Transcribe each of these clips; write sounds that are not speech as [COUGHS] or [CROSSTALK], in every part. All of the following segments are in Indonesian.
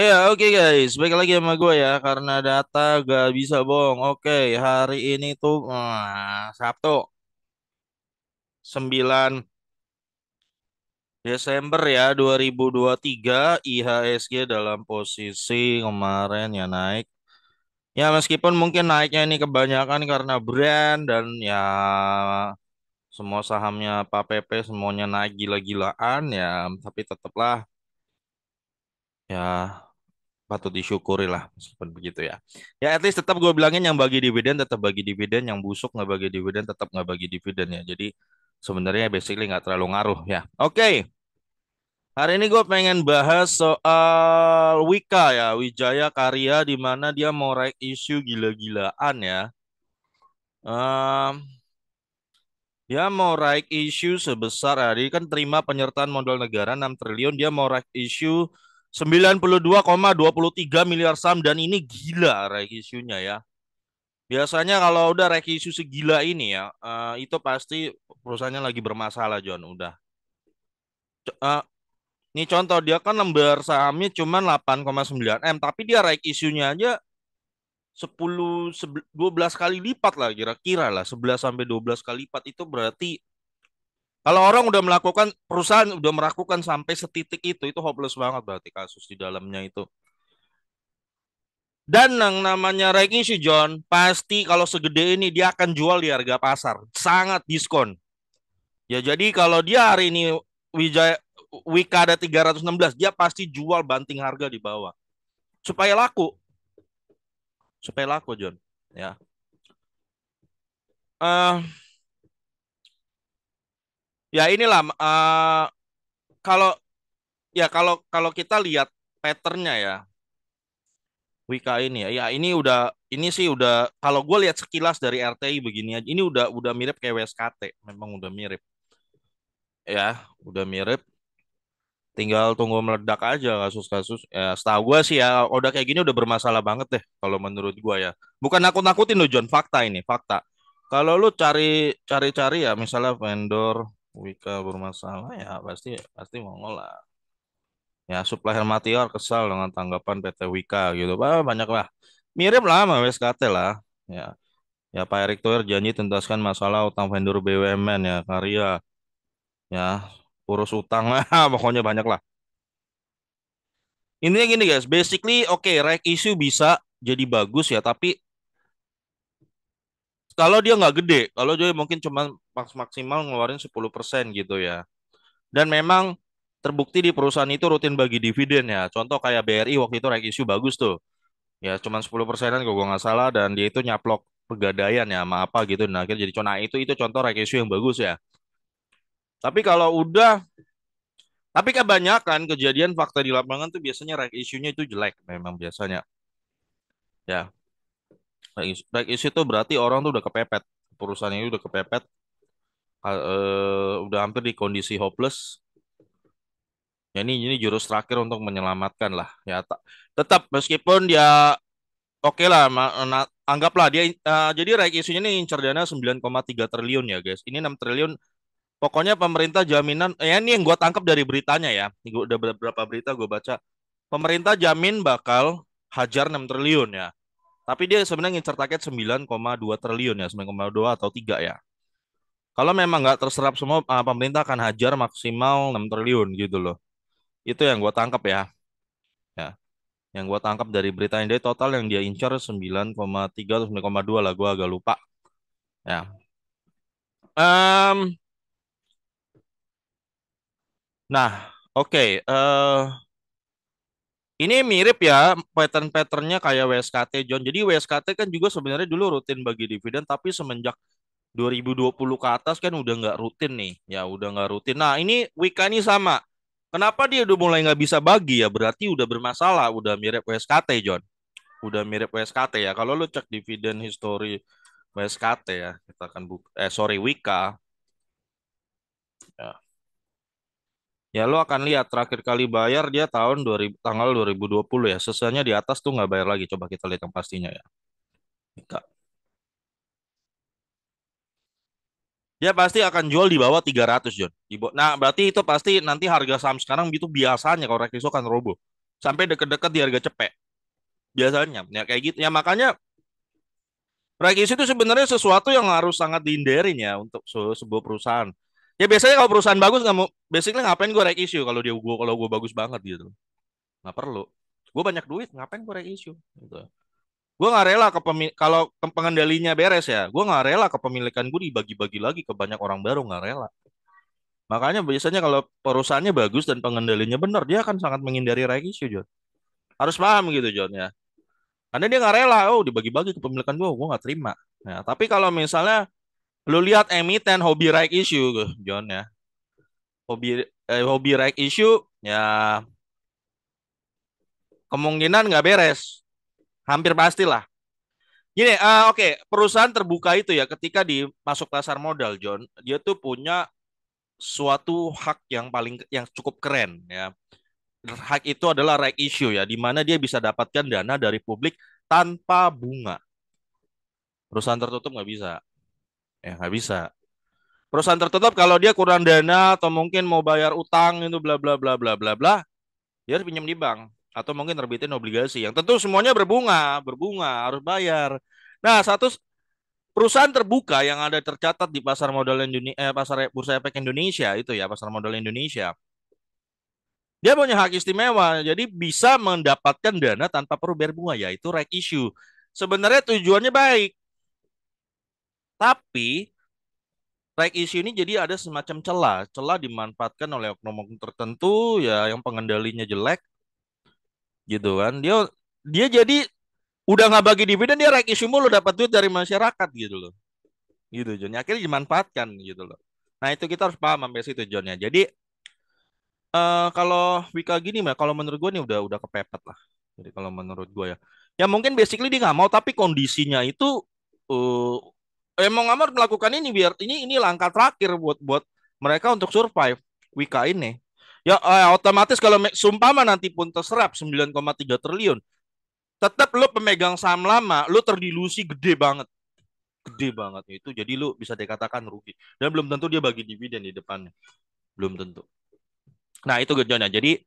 Iya, oke guys, balik lagi sama gue ya, karena data gak bisa bohong. Oke, hari ini tuh eh, Sabtu sembilan Desember ya 2023 IHSG dalam posisi kemarin ya naik. Ya meskipun mungkin naiknya ini kebanyakan karena brand dan ya semua sahamnya Pak PP semuanya naik gila-gilaan ya, tapi tetaplah ya patut disyukuri lah meskipun begitu ya. Ya at least tetap gue bilangin yang bagi dividen tetap bagi dividen, yang busuk nggak bagi dividen tetap nggak bagi dividen ya. Jadi sebenarnya basically nggak terlalu ngaruh ya. Oke. Okay. Hari ini gue pengen bahas soal Wika ya, Wijaya Karya di mana dia mau raik issue gila-gilaan ya. Um, dia mau raik issue sebesar hari ah, kan terima penyertaan modal negara 6 triliun, dia mau raik issue 92,23 miliar saham dan ini gila rekisunya ya. Biasanya kalau udah rekisu segila ini ya, uh, itu pasti perusahaannya lagi bermasalah John udah. C uh, ini contoh dia kan lembar sahamnya cuma 8,9 M tapi dia rekisunya aja 10 12 kali lipat lah kira-kira lah 11 sampai 12 kali lipat itu berarti kalau orang udah melakukan perusahaan udah melakukan sampai setitik itu itu hopeless banget berarti kasus di dalamnya itu. Dan yang namanya ranking si John pasti kalau segede ini dia akan jual di harga pasar, sangat diskon. Ya jadi kalau dia hari ini Wijaya Wika ada 316, dia pasti jual banting harga di bawah. Supaya laku. Supaya laku, John, ya. Uh, ya inilah uh, kalau ya kalau kalau kita lihat patternnya ya Wika ini ya. Ya ini udah ini sih udah kalau gue lihat sekilas dari RTI begini aja. Ini udah udah mirip kayak WSKT, memang udah mirip. Ya, udah mirip. Tinggal tunggu meledak aja kasus-kasus. Ya, setahu gue sih ya udah kayak gini udah bermasalah banget deh kalau menurut gue ya. Bukan nakut-nakutin lo John, fakta ini, fakta. Kalau lu cari cari-cari ya misalnya vendor Wika bermasalah ya pasti pasti mau ngolah Ya supplier material kesal dengan tanggapan PT Wika gitu. Bah, banyak lah. Mirip lah sama WSKT lah. Ya. Ya Pak Erick Thohir janji tuntaskan masalah utang vendor BUMN ya karya. Ya urus utang lah [LAUGHS] pokoknya banyak lah. ini gini guys, basically oke okay, right issue bisa jadi bagus ya, tapi kalau dia nggak gede, kalau dia mungkin cuma maksimal ngeluarin 10% gitu ya. Dan memang terbukti di perusahaan itu rutin bagi dividen ya. Contoh kayak BRI waktu itu rank issue bagus tuh. Ya cuma 10 persenan kalau gue nggak salah dan dia itu nyaplok pegadaian ya sama apa gitu. Nah akhirnya jadi contoh nah, itu itu contoh rank issue yang bagus ya. Tapi kalau udah tapi kebanyakan kejadian fakta di lapangan tuh biasanya rank issue itu jelek memang biasanya. Ya, Back issue, back issue itu berarti orang tuh udah kepepet. perusahaannya udah kepepet. Uh, udah hampir di kondisi hopeless. Ya ini ini jurus terakhir untuk menyelamatkan lah. Ya tak, tetap meskipun dia oke okay lah anggaplah dia uh, jadi right isunya ini incer dana 9,3 triliun ya guys. Ini 6 triliun pokoknya pemerintah jaminan ya ini yang gue tangkap dari beritanya ya. Ini gua, udah beberapa berita gue baca. Pemerintah jamin bakal hajar 6 triliun ya. Tapi dia sebenarnya ngincer target 9,2 triliun ya, 9,2 atau 3 ya. Kalau memang nggak terserap semua, ah, pemerintah akan hajar maksimal 6 triliun gitu loh. Itu yang gue tangkap ya. ya. Yang gue tangkap dari berita ini, total yang dia incer 9,3 atau 9,2 lah, gue agak lupa. Ya. Um, nah, oke. Okay, uh, eh, ini mirip ya pattern-patternnya kayak WSKT John. Jadi WSKT kan juga sebenarnya dulu rutin bagi dividen tapi semenjak 2020 ke atas kan udah nggak rutin nih. Ya udah nggak rutin. Nah ini Wika ini sama. Kenapa dia udah mulai nggak bisa bagi ya? Berarti udah bermasalah. Udah mirip WSKT John. Udah mirip WSKT ya. Kalau lo cek dividen history WSKT ya. Kita akan buka. Eh sorry Wika. Ya ya lo akan lihat terakhir kali bayar dia tahun 2000 tanggal 2020 ya Sesuanya di atas tuh nggak bayar lagi coba kita lihat yang pastinya ya Minta. dia pasti akan jual di bawah 300 John nah berarti itu pasti nanti harga saham sekarang itu biasanya kalau Rekiso kan robo sampai deket-deket di harga cepek biasanya ya kayak gitu ya makanya Rekiso itu sebenarnya sesuatu yang harus sangat dihindarin ya untuk sebuah perusahaan Ya biasanya kalau perusahaan bagus nggak mau basically ngapain gue right issue kalau dia gue kalau gue bagus banget gitu. Nggak perlu. Gue banyak duit, ngapain gue right issue gitu. Gue nggak rela ke kalau pengendalinya beres ya, gue nggak rela kepemilikan gue dibagi-bagi lagi ke banyak orang baru nggak rela. Makanya biasanya kalau perusahaannya bagus dan pengendalinya benar, dia akan sangat menghindari right issue, John. Harus paham gitu, John ya. Karena dia nggak rela, oh dibagi-bagi kepemilikan gue, gue nggak terima. ya tapi kalau misalnya Lu lihat emiten hobi right issue, John ya. Hobi eh, hobi right issue ya kemungkinan nggak beres. Hampir pastilah. Gini, uh, oke, okay. perusahaan terbuka itu ya ketika di masuk pasar modal, John, dia tuh punya suatu hak yang paling yang cukup keren ya. Hak itu adalah right issue ya, di mana dia bisa dapatkan dana dari publik tanpa bunga. Perusahaan tertutup nggak bisa ya nggak bisa perusahaan tertutup kalau dia kurang dana atau mungkin mau bayar utang itu bla bla bla bla bla bla dia harus pinjam di bank atau mungkin terbitin obligasi yang tentu semuanya berbunga berbunga harus bayar nah satu perusahaan terbuka yang ada tercatat di pasar modal Indonesia eh, pasar bursa efek Indonesia itu ya pasar modal Indonesia dia punya hak istimewa jadi bisa mendapatkan dana tanpa perlu bayar bunga yaitu right issue sebenarnya tujuannya baik tapi Right issue ini jadi ada semacam celah, celah dimanfaatkan oleh oknum-oknum tertentu ya yang pengendalinya jelek gitu kan. Dia dia jadi udah nggak bagi dividen dia right issue mulu dapat duit dari masyarakat gitu loh. Gitu John. Akhirnya dimanfaatkan gitu loh. Nah, itu kita harus paham sampai situ John ya. Jadi uh, kalau Wika gini mah kalau menurut gue nih udah udah kepepet lah. Jadi kalau menurut gue ya. Ya mungkin basically dia nggak mau tapi kondisinya itu uh, emang eh, Amar melakukan ini biar ini ini langkah terakhir buat buat mereka untuk survive Wika ini. Ya eh, otomatis kalau sumpama nanti pun terserap 9,3 triliun. Tetap lu pemegang saham lama, lu terdilusi gede banget. Gede banget itu. Jadi lu bisa dikatakan rugi. Dan belum tentu dia bagi dividen di depannya. Belum tentu. Nah, itu gejolaknya. Jadi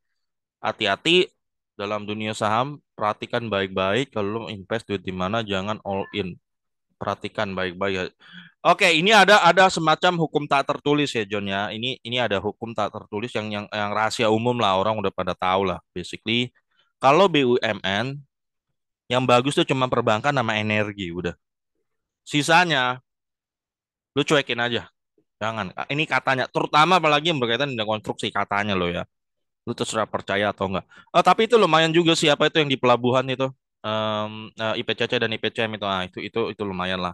hati-hati dalam dunia saham, perhatikan baik-baik kalau lu invest duit di mana jangan all in perhatikan baik-baik. Ya. Oke, ini ada ada semacam hukum tak tertulis ya John ya. Ini ini ada hukum tak tertulis yang yang yang rahasia umum lah orang udah pada tahu lah basically. Kalau BUMN yang bagus tuh cuma perbankan sama energi udah. Sisanya lu cuekin aja. Jangan. Ini katanya terutama apalagi yang berkaitan dengan konstruksi katanya lo ya. Lu terserah percaya atau enggak. Oh, tapi itu lumayan juga siapa itu yang di pelabuhan itu um, uh, eh, IPCC dan IPCM itu ah itu itu itu lumayan lah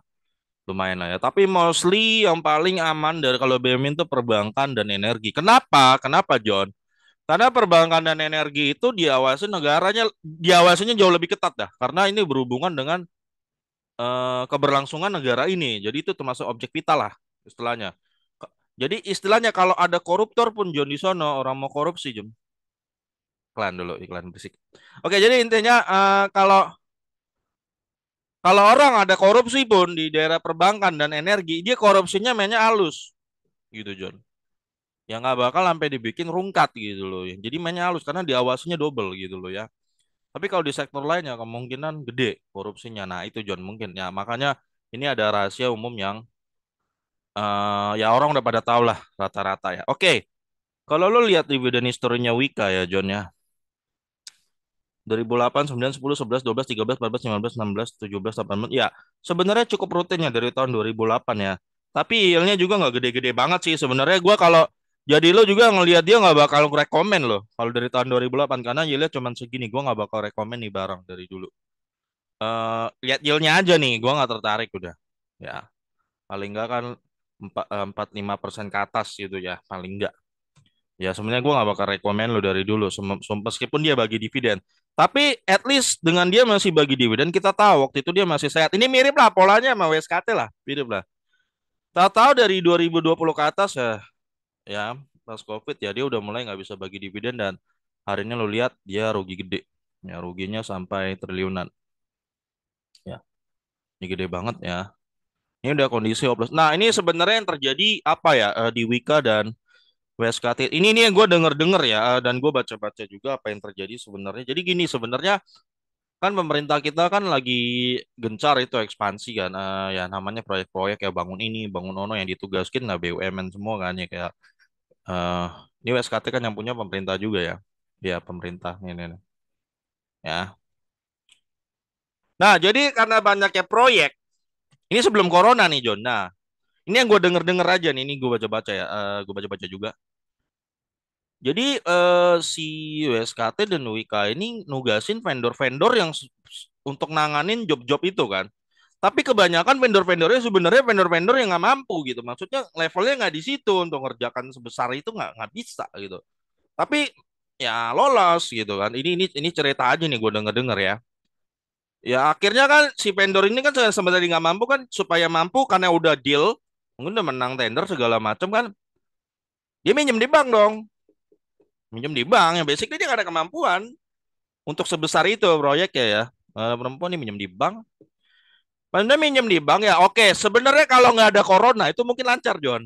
lumayan lah ya tapi mostly yang paling aman dari kalau BMN itu perbankan dan energi kenapa kenapa John karena perbankan dan energi itu diawasi negaranya diawasinya jauh lebih ketat dah karena ini berhubungan dengan uh, keberlangsungan negara ini jadi itu termasuk objek vital lah istilahnya jadi istilahnya kalau ada koruptor pun John di sono orang mau korupsi John iklan dulu iklan berisik oke jadi intinya uh, kalau kalau orang ada korupsi pun di daerah perbankan dan energi dia korupsinya mainnya halus gitu John ya nggak bakal sampai dibikin rungkat gitu loh ya. jadi mainnya halus karena diawasinya double gitu loh ya tapi kalau di sektor lain ya kemungkinan gede korupsinya nah itu John mungkin ya makanya ini ada rahasia umum yang uh, ya orang udah pada tahu lah rata-rata ya oke kalau lo lihat dividen historinya Wika ya John ya 2008, 9, 10, 11, 12, 13, 14, 15, 16, 17, 18. Ya, sebenarnya cukup rutin ya dari tahun 2008 ya. Tapi yieldnya juga nggak gede-gede banget sih. Sebenarnya gue kalau jadi lo juga ngelihat dia nggak bakal rekomen lo kalau dari tahun 2008 karena yieldnya cuma segini. Gue nggak bakal rekomen nih barang dari dulu. Uh, lihat yieldnya aja nih, gue nggak tertarik udah. Ya, paling nggak kan eh, empat lima persen ke atas gitu ya, paling nggak. Ya sebenarnya gue nggak bakal rekomen lo dari dulu, meskipun dia bagi dividen. Tapi at least dengan dia masih bagi dividen kita tahu waktu itu dia masih sehat. Ini mirip lah polanya sama WSKT lah, mirip lah. Tahu-tahu dari 2020 ke atas ya, ya pas COVID ya dia udah mulai nggak bisa bagi dividen dan hari ini lo lihat dia rugi gede. Ya ruginya sampai triliunan. Ya. Ini gede banget ya. Ini udah kondisi hopeless. Nah, ini sebenarnya yang terjadi apa ya eh, di Wika dan WSKT. Ini ini yang gue denger-denger ya eh, dan gue baca-baca juga apa yang terjadi sebenarnya. Jadi gini sebenarnya kan pemerintah kita kan lagi gencar itu ekspansi kan uh, ya namanya proyek-proyek ya bangun ini bangun ono yang ditugaskan nah BUMN semua kan ya kayak uh, ini WSKT kan yang punya pemerintah juga ya ya pemerintah ini, ini. ya nah jadi karena banyaknya proyek ini sebelum corona nih John nah ini yang gue denger-denger aja nih, ini gue baca-baca ya, uh, eh, gue baca-baca juga. Jadi uh, si USKT dan WIKA ini nugasin vendor-vendor yang untuk nanganin job-job itu kan. Tapi kebanyakan vendor-vendornya sebenarnya vendor-vendor yang nggak mampu gitu. Maksudnya levelnya nggak di situ untuk ngerjakan sebesar itu nggak nggak bisa gitu. Tapi ya lolos gitu kan. Ini ini ini cerita aja nih gue denger-denger ya. Ya akhirnya kan si vendor ini kan sebenarnya nggak mampu kan supaya mampu karena udah deal mungkin udah menang tender segala macam kan dia minjem di bank dong minjem di bank Yang basically dia gak ada kemampuan untuk sebesar itu proyeknya ya perempuan ini minjem di bank Anda minjem di bank ya oke sebenarnya kalau nggak ada corona itu mungkin lancar John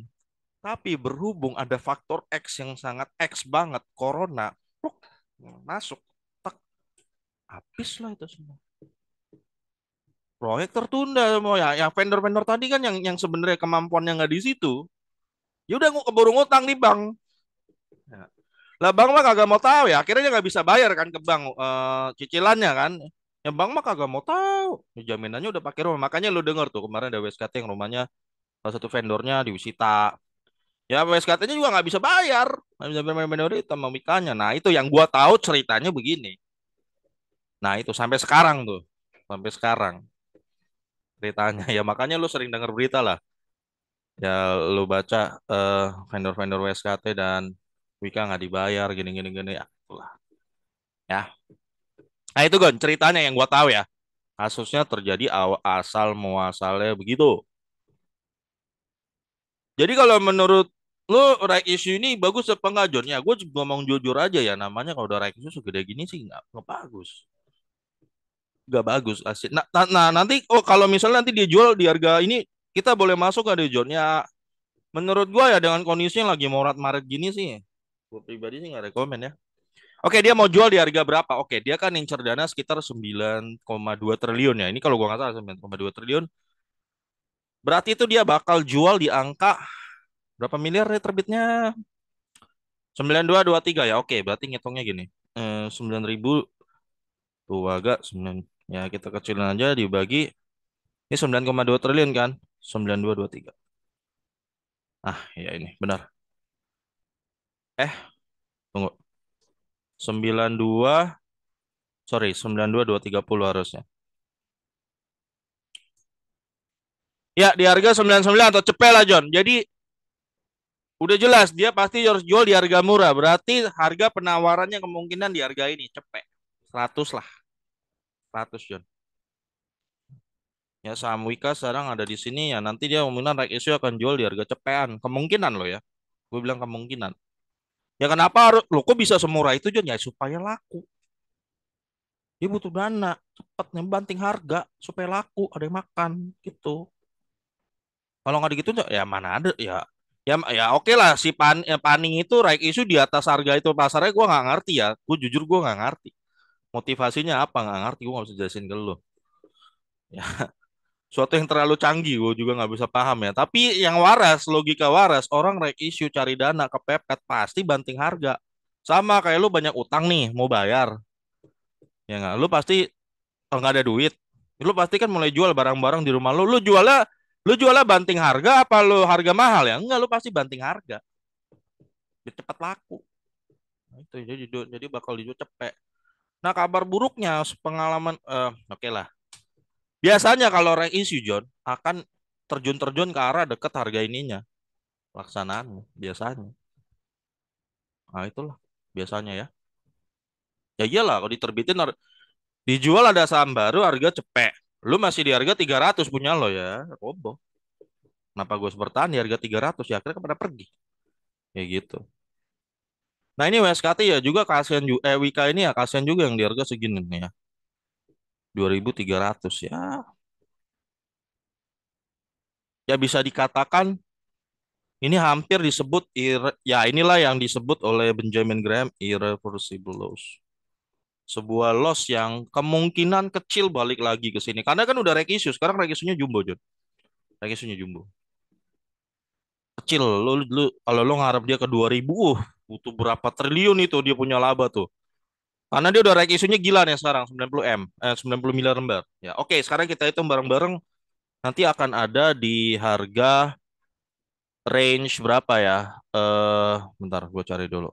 tapi berhubung ada faktor X yang sangat X banget corona masuk tak habis lah itu semua proyek tertunda semua ya. Yang vendor-vendor tadi kan yang yang sebenarnya kemampuannya nggak di situ. Ya udah keburu ngutang nih bang Ya. Lah bang mah kagak mau tahu ya. Akhirnya dia nggak bisa bayar kan ke bank uh, cicilannya kan. Ya bang mah kagak mau tahu. Ya, jaminannya udah pakai rumah. Makanya lu denger tuh kemarin ada WSKT yang rumahnya salah satu vendornya diusita, Ya WSKT-nya juga nggak bisa bayar. Nggak bisa bayar minoritas Nah itu yang gua tahu ceritanya begini. Nah itu sampai sekarang tuh. Sampai sekarang ceritanya [LAUGHS] ya makanya lu sering dengar berita lah ya lu baca uh, vendor-vendor WSKT dan Wika nggak dibayar gini gini gini ya itulah ya nah itu Gon ceritanya yang gua tahu ya kasusnya terjadi asal muasalnya begitu jadi kalau menurut lu right issue ini bagus apa enggak cuma ya, ngomong jujur aja ya namanya kalau udah right issue segede gini sih nggak bagus nggak bagus asli. Nah, nah, nah nanti oh kalau misalnya nanti dia jual di harga ini kita boleh masuk nggak deh John? Ya menurut gua ya dengan kondisinya lagi morat maret gini sih. Gue pribadi sih nggak rekomen ya. Oke, dia mau jual di harga berapa? Oke, dia kan incer dana sekitar 9,2 triliun ya. Ini kalau gua nggak salah 9,2 triliun. Berarti itu dia bakal jual di angka berapa miliar ya terbitnya? 9223 ya. Oke, berarti ngitungnya gini. Eh, 9000 tuh agak 9 Ya, kita kecilin aja dibagi. Ini 9,2 triliun kan? 9223. Ah, ya ini, benar. Eh, tunggu. 92, sorry, 92230 harusnya. Ya, di harga 99 atau cepel lah, John. Jadi, udah jelas, dia pasti harus jual di harga murah. Berarti harga penawarannya kemungkinan di harga ini, cepet. 100 lah. 400 John ya saham Wika sekarang ada di sini ya nanti dia kemungkinan naik isu akan jual di harga cepean kemungkinan loh ya gue bilang kemungkinan ya kenapa harus lo kok bisa semurah itu John ya supaya laku dia butuh dana cepet banting harga supaya laku ada yang makan gitu kalau nggak gitu ya mana ada ya ya ya oke okay lah si pan ya, paning itu right isu di atas harga itu pasarnya gue nggak ngerti ya gue jujur gue nggak ngerti motivasinya apa nggak ngerti gue nggak bisa jelasin ke lo ya [LAUGHS] suatu yang terlalu canggih gue juga nggak bisa paham ya tapi yang waras logika waras orang rek issue cari dana ke Pepet pasti banting harga sama kayak lu banyak utang nih mau bayar ya nggak lu pasti kalau nggak ada duit lu pasti kan mulai jual barang-barang di rumah lu lu jualnya lu jualnya banting harga apa lu harga mahal ya enggak lu pasti banting harga biar cepat laku nah, itu jadi jadi bakal dijual cepet Nah, kabar buruknya pengalaman eh, oke okay lah. Biasanya kalau rank issue John akan terjun-terjun ke arah dekat harga ininya pelaksanaan biasanya. Nah, itulah biasanya ya. Ya iyalah kalau diterbitin dijual ada saham baru harga cepek. Lu masih di harga 300 punya lo ya, roboh. Kenapa gue harus bertahan di harga 300 ya akhirnya kepada pergi. Ya gitu. Nah ini WSKT ya juga kasihan juga eh WK ini ya kasihan juga yang di harga segini nih ya. 2300 ya. Ya bisa dikatakan ini hampir disebut ir ya inilah yang disebut oleh Benjamin Graham irreversible loss. Sebuah loss yang kemungkinan kecil balik lagi ke sini. Karena kan udah rekisius, sekarang rekisiusnya jumbo, Jod. Rekisiusnya jumbo. Kecil, lu, lu kalau lo ngarep dia ke 2000, uh, butuh berapa triliun itu dia punya laba tuh. Karena dia udah rek isunya gila nih sekarang 90 M, eh, 90 miliar lembar. Ya, oke, okay, sekarang kita hitung bareng-bareng nanti akan ada di harga range berapa ya? Eh, uh, bentar gue cari dulu.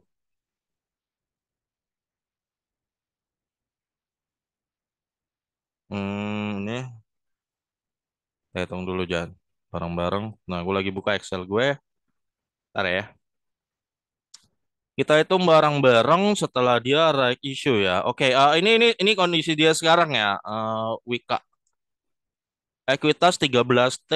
Hmm, ini Kita hitung dulu jangan bareng-bareng. Nah, gue lagi buka Excel gue. Ntar ya. Kita itu bareng-bareng setelah dia right issue ya. Oke, okay, uh, eh, ini ini ini kondisi dia sekarang ya, uh, Wika. Ekuitas 13T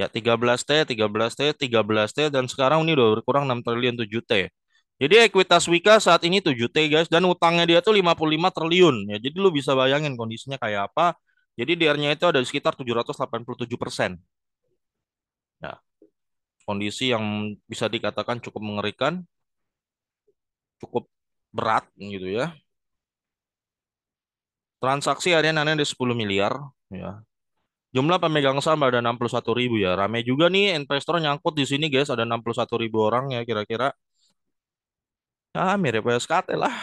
ya 13T, 13T, 13T dan sekarang ini udah berkurang 6 triliun 7T. Jadi ekuitas Wika saat ini 7T guys dan utangnya dia tuh 55 triliun ya. Jadi lu bisa bayangin kondisinya kayak apa. Jadi DR-nya itu ada di sekitar 787 persen. Ya kondisi yang bisa dikatakan cukup mengerikan, cukup berat gitu ya. Transaksi harian hanya di 10 miliar ya. Jumlah pemegang saham ada 61 ribu ya. Rame juga nih investor nyangkut di sini guys, ada 61 ribu orang ya kira-kira. Ah, mirip SKT lah.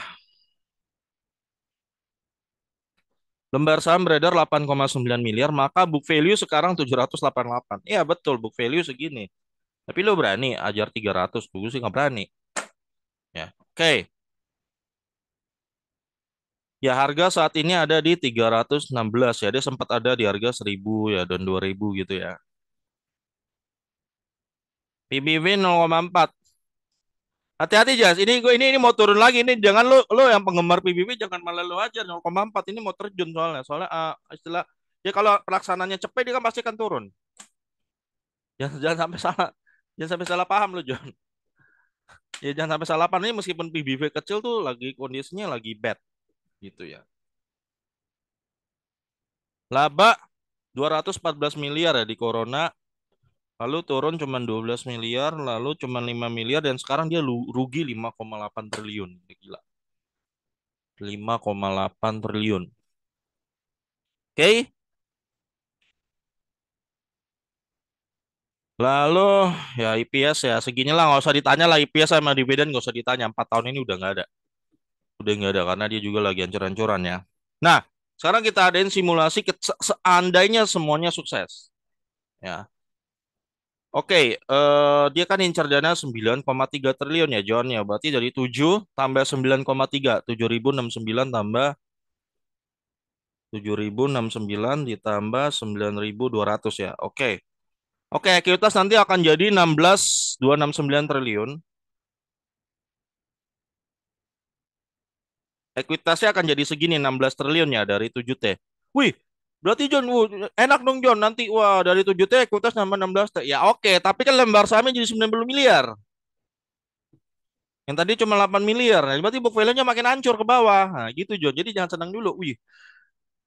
Lembar saham beredar 8,9 miliar, maka book value sekarang 788. Iya betul, book value segini. Tapi lo berani ajar 300, gue sih nggak berani. Ya, oke. Okay. Ya harga saat ini ada di 316 ya. Dia sempat ada di harga 1000 ya dan 2000 gitu ya. PBB 0,4. Hati-hati Jas, ini gue ini ini mau turun lagi ini jangan lo lo yang penggemar PBB jangan malah lo aja 0,4 ini mau terjun soalnya. Soalnya uh, istilah ya kalau pelaksananya cepet dia kan pasti akan turun. Jangan jangan sampai salah Jangan sampai salah paham lo John. Ya jangan sampai salah paham. Ini meskipun PBV kecil tuh lagi kondisinya lagi bad. Gitu ya. Laba 214 miliar ya di Corona. Lalu turun cuma 12 miliar, lalu cuma 5 miliar, dan sekarang dia rugi 5,8 triliun. Gila. 5,8 triliun. Oke, Lalu ya IPS ya segini lah nggak usah ditanya lah IPS sama di nggak usah ditanya empat tahun ini udah nggak ada udah nggak ada karena dia juga lagi hancur-hancuran ya. Nah sekarang kita adain simulasi ke seandainya semuanya sukses ya. Oke, okay, eh, dia kan incar dana 9,3 triliun ya John ya. Berarti dari 7 tambah 9,3, 7069 tambah 7069 ditambah 9200 ya. Oke. Okay. Oke, ekuitas nanti akan jadi 16.269 triliun. Ekuitasnya akan jadi segini 16 triliun ya dari 7T. Wih, berarti John wuh, enak dong John nanti wah dari 7T ekuitas nambah 16T. Ya oke, tapi kan lembar sahamnya jadi 90 miliar. Yang tadi cuma 8 miliar. Nah, berarti book value-nya makin hancur ke bawah. Nah, gitu John. Jadi jangan senang dulu. Wih,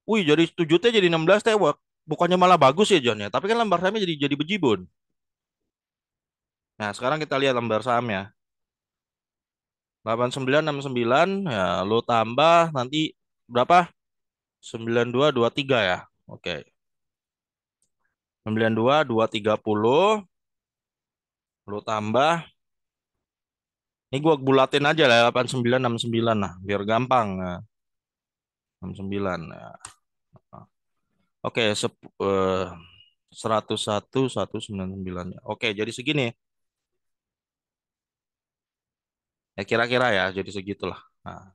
Wih, jadi 7T jadi 16T. Wah, bukannya malah bagus ya John ya, tapi kan lembar sahamnya jadi jadi bejibun. Nah, sekarang kita lihat lembar sahamnya. 8969 ya lo tambah nanti berapa? 9223 ya. Oke. Okay. 92230 lo tambah ini gua bulatin aja lah 8969 nah biar gampang. 69 nah. ya. Oke, okay, sep, uh, 101 199. Oke, okay, jadi segini. Ya kira-kira ya, jadi segitulah. Nah.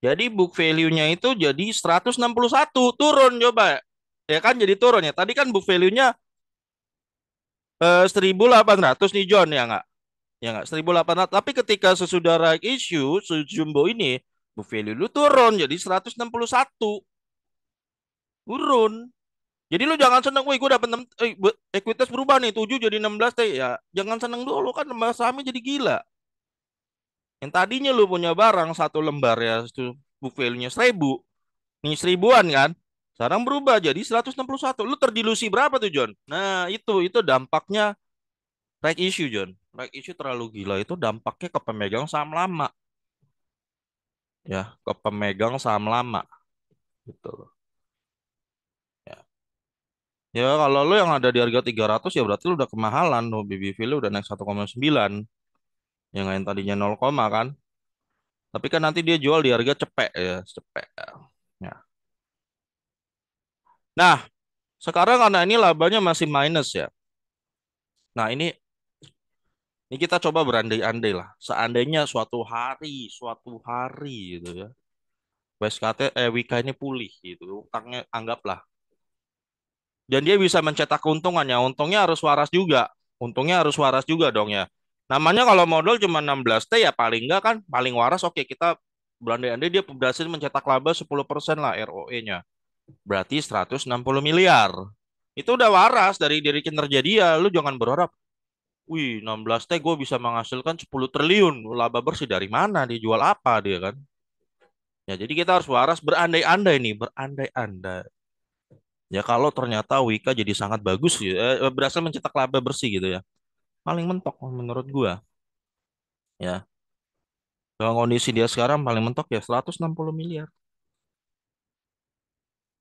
Jadi book value-nya itu jadi 161 turun coba. Ya kan jadi turun ya. Tadi kan book value-nya uh, eh, 1800 nih John ya nggak? Ya nggak 1800. Tapi ketika sesudah right issue, jumbo ini book value lu turun jadi 161 turun. Jadi lu jangan seneng, wih gue dapet enam, ekuitas eh, berubah nih, 7 jadi 16 teh ya. Jangan seneng dulu kan lembar sahamnya jadi gila. Yang tadinya lu punya barang satu lembar ya, itu book value-nya seribu, ini seribuan kan. Sekarang berubah jadi 161. Lu terdilusi berapa tuh, John? Nah, itu itu dampaknya right issue, John. Right issue terlalu gila itu dampaknya ke pemegang saham lama. Ya, ke pemegang saham lama. Gitu loh. Ya kalau lo yang ada di harga 300 ya berarti lo udah kemahalan. lo BBV lo udah naik 1,9. Yang lain tadinya 0, kan. Tapi kan nanti dia jual di harga cepek ya, cepek. Ya. ya. Nah, sekarang karena ini labanya masih minus ya. Nah, ini ini kita coba berandai-andai lah. Seandainya suatu hari, suatu hari gitu ya. WSKT eh Wika ini pulih gitu. Utangnya anggaplah dan dia bisa mencetak keuntungannya. Untungnya harus waras juga. Untungnya harus waras juga dong ya. Namanya kalau modal cuma 16T ya paling enggak kan paling waras oke kita berandai-andai dia berhasil mencetak laba 10% lah ROE-nya. Berarti 160 miliar. Itu udah waras dari diri kinerja dia. Lu jangan berharap, wih 16T gue bisa menghasilkan 10 triliun. Laba bersih dari mana? Dijual apa dia kan? Ya, jadi kita harus waras berandai-andai nih, berandai-andai. Ya kalau ternyata Wika jadi sangat bagus ya, eh, berhasil mencetak laba bersih gitu ya. Paling mentok menurut gua. Ya. Dengan kondisi dia sekarang paling mentok ya 160 miliar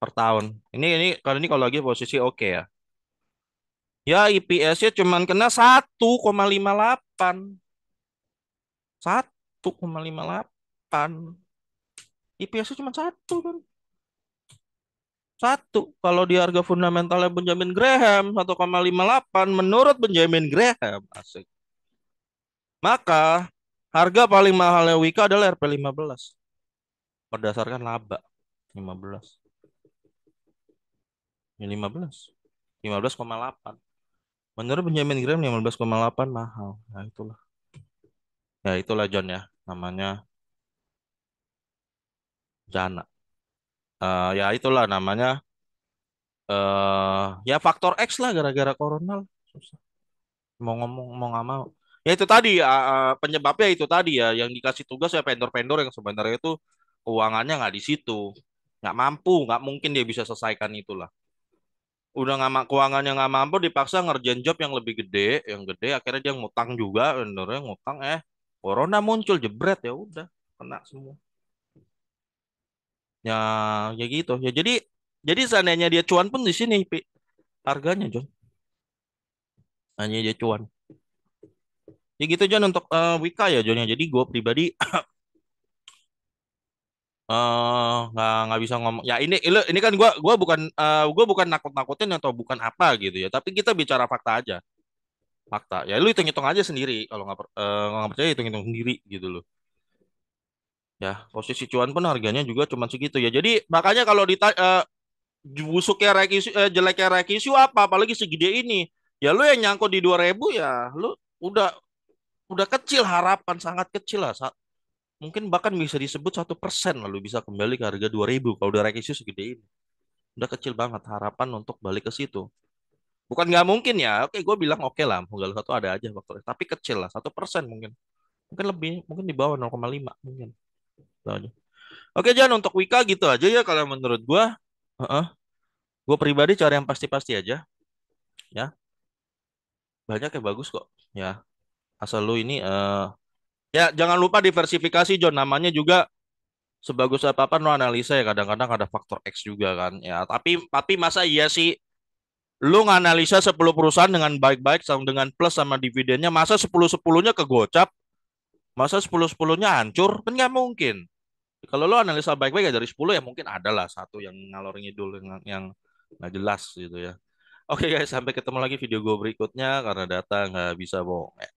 per tahun. Ini ini kali ini kalau lagi posisi oke okay ya. Ya IPS-nya cuman kena 1,58. 1,58. IPS-nya cuma satu kan. Satu, kalau di harga fundamentalnya Benjamin Graham 1,58 menurut Benjamin Graham, asik. Maka harga paling mahalnya Wika adalah RP15 berdasarkan laba 15. ini 15. 15,8. Menurut Benjamin Graham 15,8 mahal. Nah, itulah. Ya, itulah John ya, namanya Jana uh, ya itulah namanya uh, ya faktor X lah gara-gara corona susah mau ngomong mau nggak mau ya itu tadi uh, penyebabnya itu tadi ya yang dikasih tugas ya pendor vendor yang sebenarnya itu keuangannya nggak di situ nggak mampu nggak mungkin dia bisa selesaikan itulah udah nggak keuangan yang nggak mampu dipaksa ngerjain job yang lebih gede yang gede akhirnya dia ngutang juga vendornya ngutang eh corona muncul jebret ya udah kena semua Ya, ya gitu. Ya jadi jadi seandainya dia cuan pun di sini Pi. harganya, John. Hanya dia cuan. Ya gitu John untuk uh, Wika ya John ya. Jadi gue pribadi [COUGHS] eh, nggak uh, nggak bisa ngomong ya ini ini kan gue gua bukan uh, eh, gue bukan nakut nakutin atau bukan apa gitu ya tapi kita bicara fakta aja fakta ya lu hitung hitung aja sendiri kalau nggak uh, percaya hitung hitung sendiri gitu loh Ya, posisi cuan pun harganya juga cuma segitu ya. Jadi makanya kalau di uh, eh, busuknya Rekisu uh, eh, jeleknya Rekisu apa apalagi segede ini. Ya lu yang nyangkut di 2000 ya lu udah udah kecil harapan sangat kecil lah. Sa mungkin bahkan bisa disebut satu persen lalu bisa kembali ke harga 2000 kalau udah Rekisu segede ini. Udah kecil banget harapan untuk balik ke situ. Bukan nggak mungkin ya. Oke, gue bilang oke okay lah. Penggal satu ada aja faktornya. Tapi kecil lah, satu persen mungkin. Mungkin lebih, mungkin di bawah 0,5 mungkin. Oke, Jan, untuk Wika gitu aja ya kalau menurut gue, Uh-uh. Gue pribadi cari yang pasti-pasti aja. Ya. Banyak yang bagus kok, ya. Asal lu ini uh... ya jangan lupa diversifikasi John namanya juga sebagus apa apa lo analisa ya kadang-kadang ada faktor X juga kan ya tapi tapi masa iya sih lu nganalisa 10 perusahaan dengan baik-baik sama dengan plus sama dividennya masa 10 10-nya kegocap masa 10 10-nya hancur kan nggak mungkin kalau lo analisa baik-baik ya dari 10 ya mungkin ada lah satu yang ngalor ngidul yang yang nggak jelas gitu ya. Oke okay guys, sampai ketemu lagi video gue berikutnya karena data nggak bisa bohong. Ya.